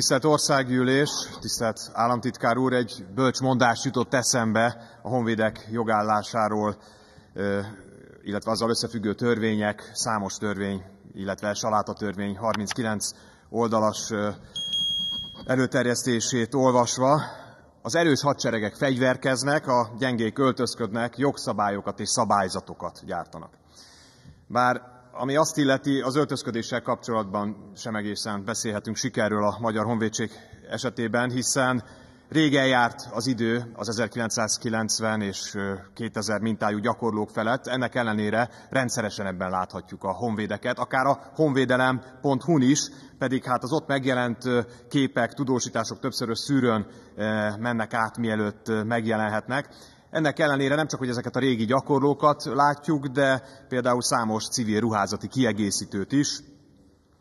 Tisztelt Országgyűlés, tisztelt államtitkár úr, egy bölcs mondás jutott eszembe a honvédek jogállásáról, illetve azzal összefüggő törvények, számos törvény, illetve saláta törvény 39 oldalas előterjesztését olvasva. Az erős hadseregek fegyverkeznek, a gyengék öltözködnek, jogszabályokat és szabályzatokat gyártanak. Bár ami azt illeti, az öltözködéssel kapcsolatban sem egészen beszélhetünk sikerről a Magyar Honvédség esetében, hiszen régen járt az idő az 1990 és 2000 mintájú gyakorlók felett, ennek ellenére rendszeresen ebben láthatjuk a honvédeket, akár a honvédelem.hu-n is, pedig hát az ott megjelent képek, tudósítások többszörös szűrőn mennek át, mielőtt megjelenhetnek. Ennek ellenére nem csak, hogy ezeket a régi gyakorlókat látjuk, de például számos civil ruházati kiegészítőt is,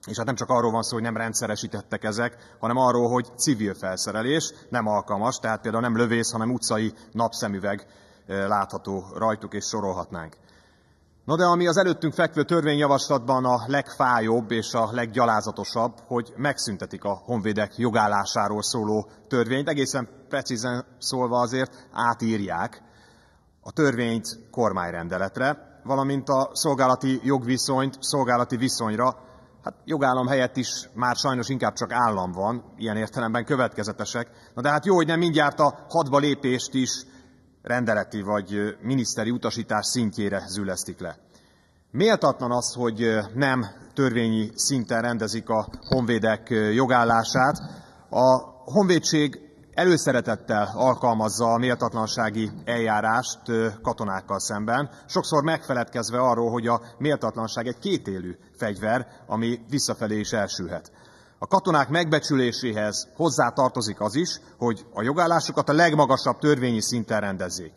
és hát nem csak arról van szó, hogy nem rendszeresítettek ezek, hanem arról, hogy civil felszerelés nem alkalmas, tehát például nem lövész, hanem utcai napszemüveg eh, látható rajtuk, és sorolhatnánk. Na de ami az előttünk fekvő törvényjavaslatban a legfájóbb és a leggyalázatosabb, hogy megszüntetik a honvédek jogállásáról szóló törvényt, egészen precízen szólva azért átírják, a törvényt kormányrendeletre, valamint a szolgálati jogviszonyt szolgálati viszonyra, hát jogállam helyett is már sajnos inkább csak állam van, ilyen értelemben következetesek. Na de hát jó, hogy nem mindjárt a hadba lépést is rendeleti vagy miniszteri utasítás szintjére zülesztik le. Méltatlan az, hogy nem törvényi szinten rendezik a honvédek jogállását. A honvédség Előszeretettel alkalmazza a méltatlansági eljárást katonákkal szemben, sokszor megfeledkezve arról, hogy a méltatlanság egy kétélű fegyver, ami visszafelé is elsülhet. A katonák megbecsüléséhez hozzá tartozik az is, hogy a jogállásukat a legmagasabb törvényi szinten rendezzék.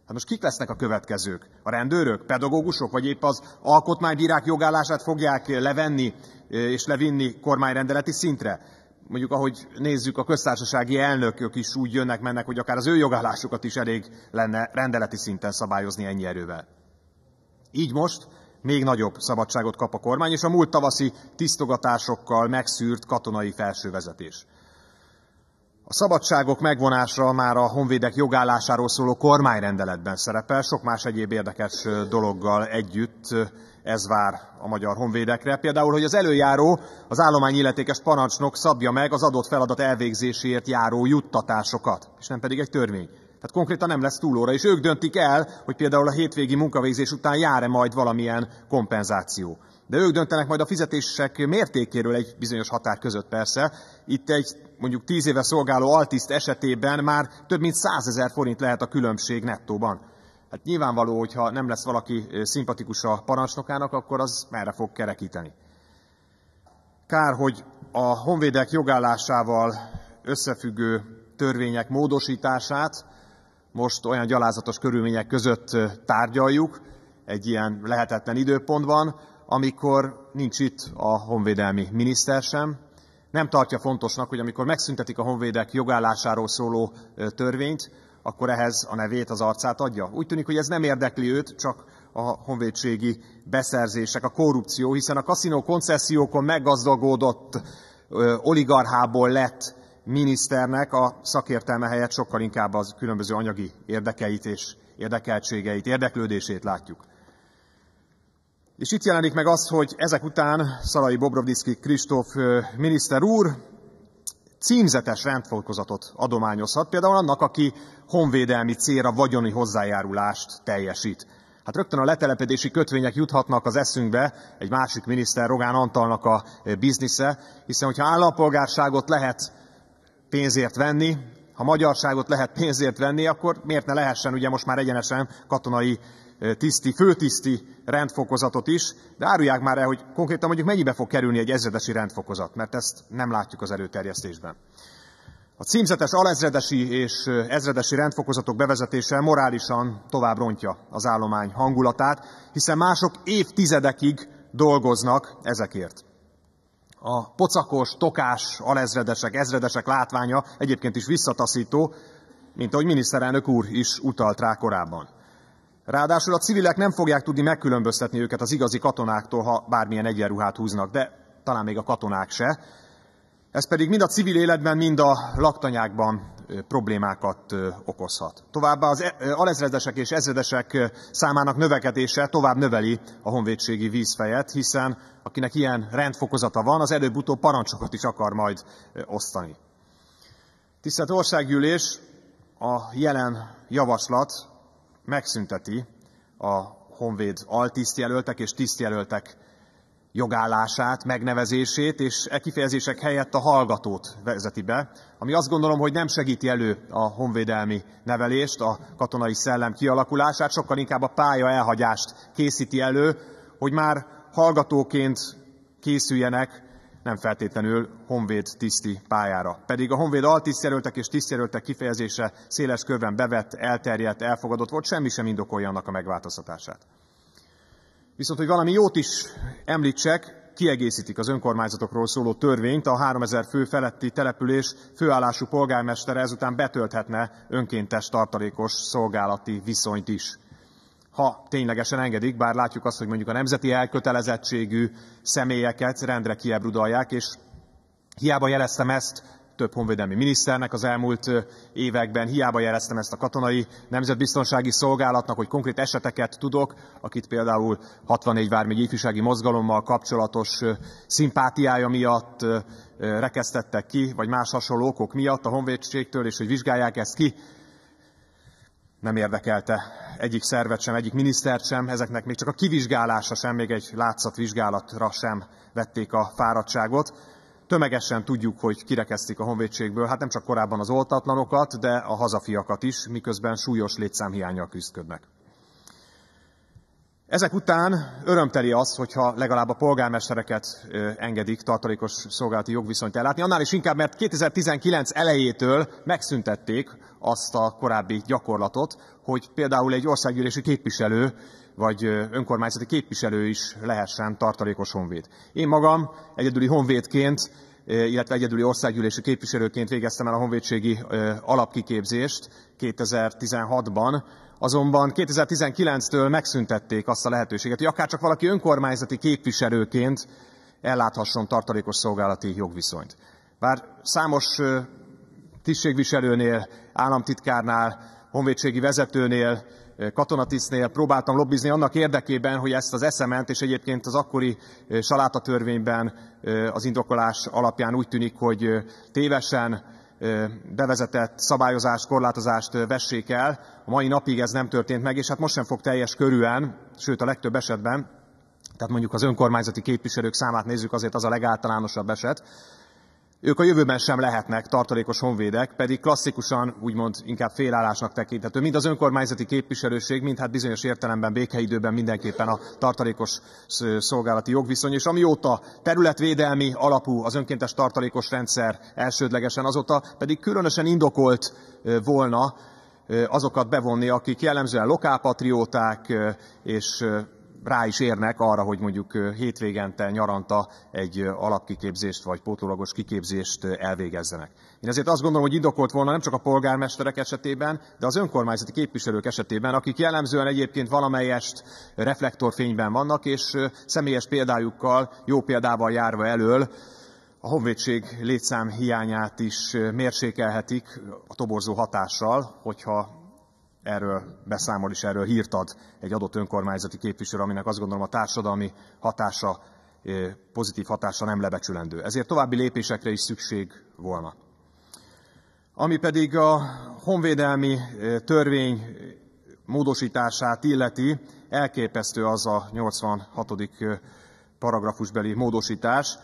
Hát most kik lesznek a következők? A rendőrök, pedagógusok, vagy épp az alkotmánybírák jogállását fogják levenni és levinni kormányrendeleti szintre? mondjuk ahogy nézzük, a köztársasági elnökök is úgy jönnek, mennek, hogy akár az ő jogállásukat is elég lenne rendeleti szinten szabályozni ennyi erővel. Így most még nagyobb szabadságot kap a kormány, és a múlt tavaszi tisztogatásokkal megszűrt katonai felsővezetés. A szabadságok megvonása már a honvédek jogállásáról szóló kormányrendeletben szerepel, sok más egyéb érdekes dologgal együtt ez vár a magyar honvédekre. Például, hogy az előjáró az állomány illetékes parancsnok szabja meg az adott feladat elvégzéséért járó juttatásokat, és nem pedig egy törvény. Tehát konkrétan nem lesz túlóra, és ők döntik el, hogy például a hétvégi munkavégzés után jár-e majd valamilyen kompenzáció. De ők döntenek majd a fizetések mértékéről egy bizonyos határ között persze. Itt egy mondjuk tíz éve szolgáló altiszt esetében már több mint 100 forint lehet a különbség nettóban. Hát nyilvánvaló, hogyha nem lesz valaki szimpatikus a parancsnokának, akkor az merre fog kerekíteni. Kár, hogy a honvédek jogállásával összefüggő törvények módosítását most olyan gyalázatos körülmények között tárgyaljuk, egy ilyen lehetetlen időpontban, amikor nincs itt a honvédelmi miniszter sem. Nem tartja fontosnak, hogy amikor megszüntetik a honvédek jogállásáról szóló törvényt, akkor ehhez a nevét, az arcát adja. Úgy tűnik, hogy ez nem érdekli őt, csak a honvédségi beszerzések, a korrupció, hiszen a kaszinó koncesziókon meggazdagodott oligarchából lett miniszternek a szakértelme helyett sokkal inkább az különböző anyagi érdekeit és érdekeltségeit, érdeklődését látjuk. És itt jelenik meg az, hogy ezek után Szalai Bobrovdiszki Kristóf miniszter úr címzetes rendfokozatot adományozhat, például annak, aki honvédelmi célra vagyoni hozzájárulást teljesít. Hát rögtön a letelepedési kötvények juthatnak az eszünkbe, egy másik miniszter, Rogán Antalnak a biznisze, hiszen hogyha állampolgárságot lehet pénzért venni, ha magyarságot lehet pénzért venni, akkor miért ne lehessen ugye most már egyenesen katonai tiszti, főtiszti rendfokozatot is, de árulják már el, hogy konkrétan mondjuk mennyibe fog kerülni egy ezredesi rendfokozat, mert ezt nem látjuk az előterjesztésben. A címzetes alezredesi és ezredesi rendfokozatok bevezetése morálisan tovább rontja az állomány hangulatát, hiszen mások évtizedekig dolgoznak ezekért. A pocakos, tokás alezredesek, ezredesek látványa egyébként is visszataszító, mint ahogy miniszterelnök úr is utalt rá korábban. Ráadásul a civilek nem fogják tudni megkülönböztetni őket az igazi katonáktól, ha bármilyen egyenruhát húznak, de talán még a katonák se. Ez pedig mind a civil életben, mind a laktanyákban problémákat okozhat. Továbbá az e, alezredesek és ezredesek számának növekedése tovább növeli a honvédségi vízfejet, hiszen akinek ilyen rendfokozata van, az előbb-utóbb parancsokat is akar majd osztani. Tisztelt Országgyűlés, a jelen javaslat megszünteti a honvéd altisztjelöltek és tisztjelöltek jogállását, megnevezését, és e kifejezések helyett a hallgatót vezeti be, ami azt gondolom, hogy nem segíti elő a honvédelmi nevelést, a katonai szellem kialakulását, sokkal inkább a pálya elhagyást készíti elő, hogy már hallgatóként készüljenek nem feltétlenül honvéd tiszti pályára. Pedig a honvéd altisztjelöltek és tisztjelöltek kifejezése széles körben bevett, elterjedt, elfogadott volt, semmi sem indokolja annak a megváltoztatását. Viszont, hogy valami jót is említsek, kiegészítik az önkormányzatokról szóló törvényt, a 3000 fő feletti település főállású polgármestere ezután betölthetne önkéntes tartalékos szolgálati viszonyt is ha ténylegesen engedik, bár látjuk azt, hogy mondjuk a nemzeti elkötelezettségű személyeket rendre kiebrudalják, és hiába jeleztem ezt több honvédelmi miniszternek az elmúlt években, hiába jeleztem ezt a katonai nemzetbiztonsági szolgálatnak, hogy konkrét eseteket tudok, akit például 64 vármegy ifjúsági mozgalommal kapcsolatos szimpátiája miatt rekesztettek ki, vagy más hasonló okok miatt a honvédségtől, és hogy vizsgálják ezt ki, nem érdekelte egyik szervet sem, egyik minisztert sem, ezeknek még csak a kivizsgálása sem, még egy látszatvizsgálatra sem vették a fáradtságot. Tömegesen tudjuk, hogy kirekeztik a honvédségből, hát nem csak korábban az oltatlanokat, de a hazafiakat is, miközben súlyos létszámhiányjal küzdködnek. Ezek után örömteli az, hogyha legalább a polgármestereket engedik tartalékos szolgálati jogviszonyt ellátni. Annál is inkább, mert 2019 elejétől megszüntették azt a korábbi gyakorlatot, hogy például egy országgyűlési képviselő vagy önkormányzati képviselő is lehessen tartalékos honvéd. Én magam egyedüli honvédként Eh, illetve egyedüli országgyűlési képviselőként végeztem el a honvédségi eh, alapkiképzést 2016-ban, azonban 2019-től megszüntették azt a lehetőséget, hogy akár csak valaki önkormányzati képviselőként elláthasson tartalékos szolgálati jogviszonyt. Bár számos eh, tisztségviselőnél, államtitkárnál, honvédségi vezetőnél, Eh, katonatisztnél próbáltam lobbizni annak érdekében, hogy ezt az eszement, és egyébként az akkori eh, salátatörvényben eh, az indokolás alapján úgy tűnik, hogy tévesen bevezetett szabályozást, korlátozást vessék el. A mai napig ez nem történt meg, és hát most sem fog teljes körűen, sőt a legtöbb esetben, tehát mondjuk az önkormányzati képviselők számát nézzük, azért az a legáltalánosabb eset, ők a jövőben sem lehetnek tartalékos honvédek, pedig klasszikusan úgymond inkább félállásnak tekinthető. Mind az önkormányzati képviselőség, mind hát bizonyos értelemben békeidőben mindenképpen a tartalékos szolgálati jogviszony. És amióta területvédelmi alapú az önkéntes tartalékos rendszer elsődlegesen, azóta pedig különösen indokolt volna azokat bevonni, akik jellemzően lokálpatrióták és rá is érnek arra, hogy mondjuk hétvégente, nyaranta egy alapkiképzést vagy pótlólagos kiképzést elvégezzenek. Én ezért azt gondolom, hogy indokolt volna nem csak a polgármesterek esetében, de az önkormányzati képviselők esetében, akik jellemzően egyébként valamelyest reflektorfényben vannak, és személyes példájukkal, jó példával járva elől, a honvédség létszám hiányát is mérsékelhetik a toborzó hatással, hogyha erről beszámol és erről hírt ad egy adott önkormányzati képviselő, aminek azt gondolom a társadalmi hatása, eh, pozitív hatása nem lebecsülendő. Ezért további lépésekre is szükség volna. Ami pedig a honvédelmi eh, törvény eh, módosítását illeti, elképesztő az a 86. paragrafusbeli módosítás,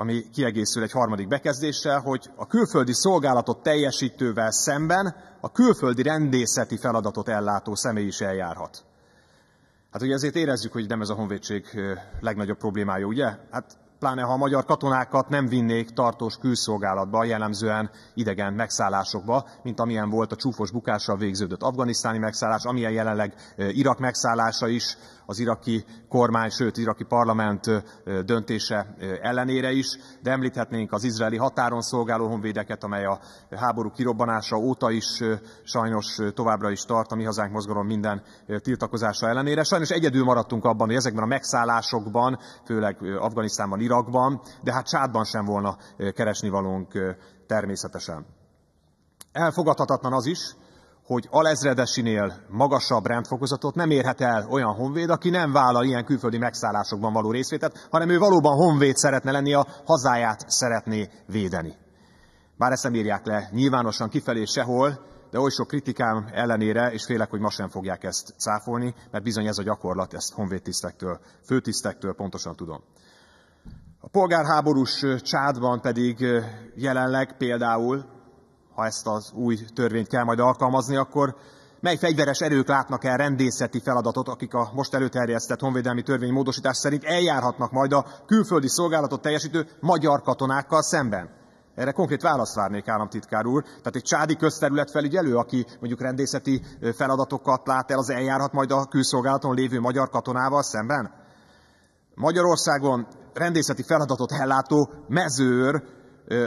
ami kiegészül egy harmadik bekezdéssel, hogy a külföldi szolgálatot teljesítővel szemben a külföldi rendészeti feladatot ellátó személy is eljárhat. Hát ugye ezért érezzük, hogy nem ez a honvédség legnagyobb problémája, ugye? Hát pláne ha a magyar katonákat nem vinnék tartós külszolgálatba, jellemzően idegen megszállásokba, mint amilyen volt a csúfos bukással végződött afganisztáni megszállás, amilyen jelenleg Irak megszállása is, az iraki kormány, sőt, iraki parlament döntése ellenére is, de említhetnénk az izraeli határon szolgáló honvédeket, amely a háború kirobbanása óta is sajnos továbbra is tart a mi hazánk mozgalom minden tiltakozása ellenére. Sajnos egyedül maradtunk abban, hogy ezekben a megszállásokban, főleg Afganisztánban, Irakban, de hát Csádban sem volna keresni valónk természetesen. Elfogadhatatlan az is, hogy alezredesinél magasabb rendfokozatot nem érhet el olyan honvéd, aki nem vállal ilyen külföldi megszállásokban való részvételt, hanem ő valóban honvéd szeretne lenni, a hazáját szeretné védeni. Bár ezt nem írják le nyilvánosan kifelé sehol, de oly sok kritikám ellenére, és félek, hogy ma sem fogják ezt cáfolni, mert bizony ez a gyakorlat, ezt honvédtisztektől, főtisztektől pontosan tudom. A polgárháborús csádban pedig jelenleg például, ha ezt az új törvényt kell majd alkalmazni, akkor mely fegyveres erők látnak el rendészeti feladatot, akik a most előterjesztett honvédelmi törvény módosítás szerint eljárhatnak majd a külföldi szolgálatot teljesítő magyar katonákkal szemben? Erre konkrét választ várnék, államtitkár úr. Tehát egy csádi felügyelő, aki mondjuk rendészeti feladatokat lát el, az eljárhat majd a külszolgálaton lévő magyar katonával szemben? Magyarországon rendészeti feladatot ellátó mezőr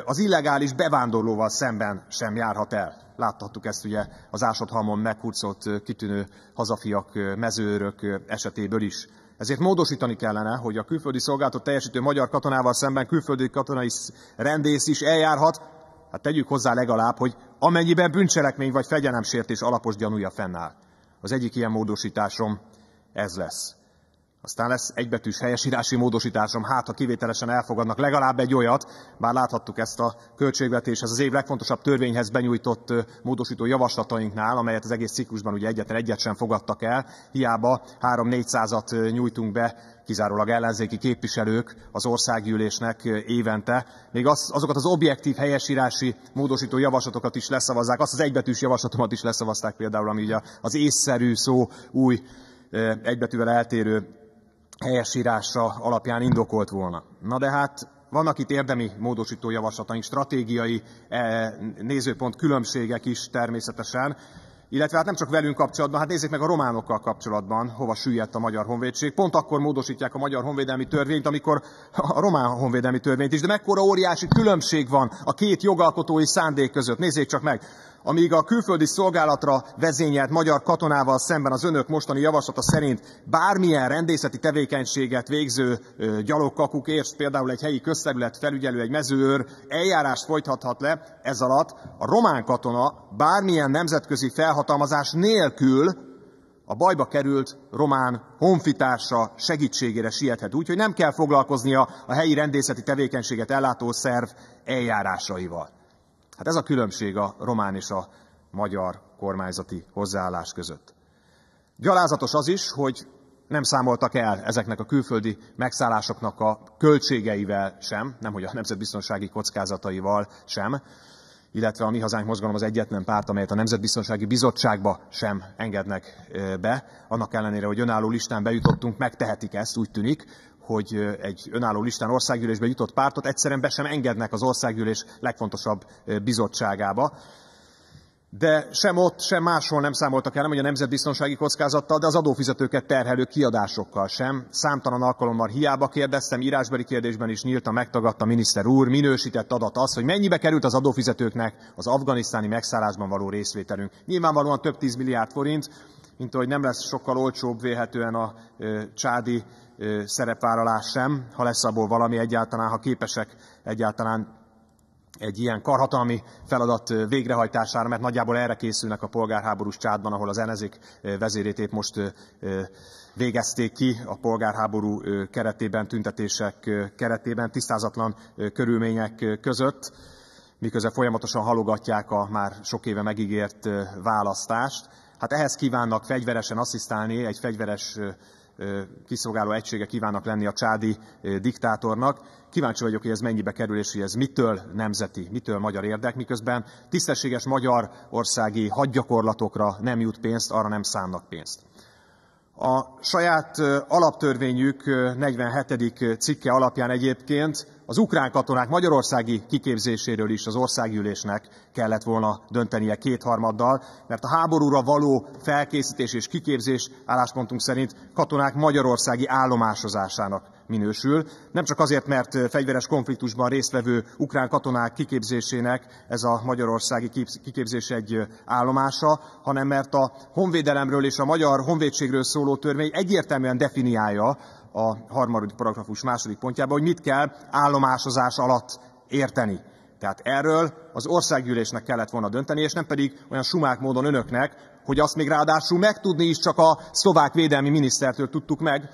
az illegális bevándorlóval szemben sem járhat el. Láthattuk ezt ugye az Ásodhamon meghurcolt kitűnő hazafiak, mezőrök esetéből is. Ezért módosítani kellene, hogy a külföldi szolgálatot teljesítő magyar katonával szemben külföldi katonai rendész is eljárhat, hát tegyük hozzá legalább, hogy amennyiben bűncselekmény vagy fegyelemsértés alapos gyanúja fennáll. Az egyik ilyen módosításom ez lesz. Aztán lesz egybetűs helyesírási módosításom, hát ha kivételesen elfogadnak legalább egy olyat, bár láthattuk ezt a költségvetéshez, az év legfontosabb törvényhez benyújtott módosító javaslatainknál, amelyet az egész ciklusban ugye egyetlen egyet sem fogadtak el, hiába 3-400-at nyújtunk be kizárólag ellenzéki képviselők az országgyűlésnek évente. Még az, azokat az objektív helyesírási módosító javaslatokat is leszavazzák, azt az egybetűs javaslatomat is leszavazták például, ami ugye az észszerű szó új egybetűvel eltérő helyesírása alapján indokolt volna. Na de hát vannak itt érdemi módosító javaslataink, stratégiai e, nézőpont különbségek is természetesen, illetve hát nem csak velünk kapcsolatban, hát nézzék meg a románokkal kapcsolatban, hova süllyedt a Magyar Honvédség. Pont akkor módosítják a Magyar Honvédelmi Törvényt, amikor a Román Honvédelmi Törvényt is. De mekkora óriási különbség van a két jogalkotói szándék között. Nézzék csak meg amíg a külföldi szolgálatra vezényelt magyar katonával szemben az önök mostani javaslata szerint bármilyen rendészeti tevékenységet végző gyalogkakuk és például egy helyi közterület felügyelő, egy mezőőr eljárást folytathat le, ez alatt a román katona bármilyen nemzetközi felhatalmazás nélkül a bajba került román honfitársa segítségére siethet, úgyhogy nem kell foglalkoznia a helyi rendészeti tevékenységet ellátó szerv eljárásaival. Hát ez a különbség a román és a magyar kormányzati hozzáállás között. Gyalázatos az is, hogy nem számoltak el ezeknek a külföldi megszállásoknak a költségeivel sem, nemhogy a nemzetbiztonsági kockázataival sem, illetve a Mi Hazánk Mozgalom az egyetlen párt, amelyet a Nemzetbiztonsági Bizottságba sem engednek be. Annak ellenére, hogy önálló listán bejutottunk, megtehetik ezt, úgy tűnik hogy egy önálló listán országgyűlésbe jutott pártot egyszerűen be sem engednek az országgyűlés legfontosabb bizottságába. De sem ott, sem máshol nem számoltak el, nem hogy a nemzetbiztonsági kockázattal, de az adófizetőket terhelő kiadásokkal sem. Számtalan alkalommal hiába kérdeztem, írásbeli kérdésben is nyíltan megtagadta miniszter úr, minősített adat az, hogy mennyibe került az adófizetőknek az afganisztáni megszállásban való részvételünk. Nyilvánvalóan több tíz milliárd forint, mint ahogy nem lesz sokkal olcsóbb véhetően a csádi szerepvállalás sem, ha lesz abból valami egyáltalán, ha képesek egyáltalán egy ilyen karhatalmi feladat végrehajtására, mert nagyjából erre készülnek a polgárháborús csádban, ahol az enezik vezérét épp most végezték ki a polgárháború keretében, tüntetések keretében, tisztázatlan körülmények között, miközben folyamatosan halogatják a már sok éve megígért választást. Hát ehhez kívánnak fegyveresen asszisztálni, egy fegyveres kiszolgáló egysége kívánnak lenni a csádi diktátornak. Kíváncsi vagyok, hogy ez mennyibe kerül, és hogy ez mitől nemzeti, mitől magyar érdek, miközben tisztességes magyar országi hadgyakorlatokra nem jut pénzt, arra nem számnak pénzt. A saját alaptörvényük 47. cikke alapján egyébként az ukrán katonák magyarországi kiképzéséről is az országgyűlésnek kellett volna döntenie kétharmaddal, mert a háborúra való felkészítés és kiképzés álláspontunk szerint katonák magyarországi állomásozásának minősül. Nem csak azért, mert fegyveres konfliktusban résztvevő ukrán katonák kiképzésének ez a magyarországi kiképzés egy állomása, hanem mert a honvédelemről és a magyar honvédségről szóló törvény egyértelműen definiálja a harmadik paragrafus második pontjában, hogy mit kell állomásozás alatt érteni. Tehát erről az országgyűlésnek kellett volna dönteni, és nem pedig olyan sumák módon önöknek, hogy azt még ráadásul megtudni is csak a szlovák védelmi minisztertől tudtuk meg,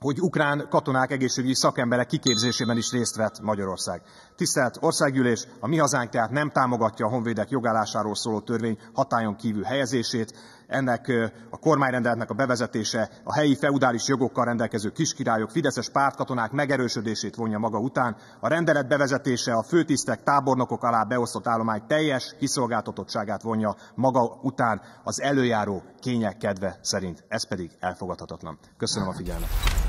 hogy ukrán katonák egészségügyi szakemberek kiképzésében is részt vett Magyarország. Tisztelt Országgyűlés, a mi hazánk tehát nem támogatja a honvédek jogállásáról szóló törvény hatályon kívül helyezését, ennek a kormányrendeletnek a bevezetése a helyi feudális jogokkal rendelkező kiskirályok, fideszes pártkatonák megerősödését vonja maga után. A rendelet bevezetése a főtisztek, tábornokok alá beosztott állomány teljes kiszolgáltatottságát vonja maga után az előjáró kények kedve szerint. Ez pedig elfogadhatatlan. Köszönöm a figyelmet.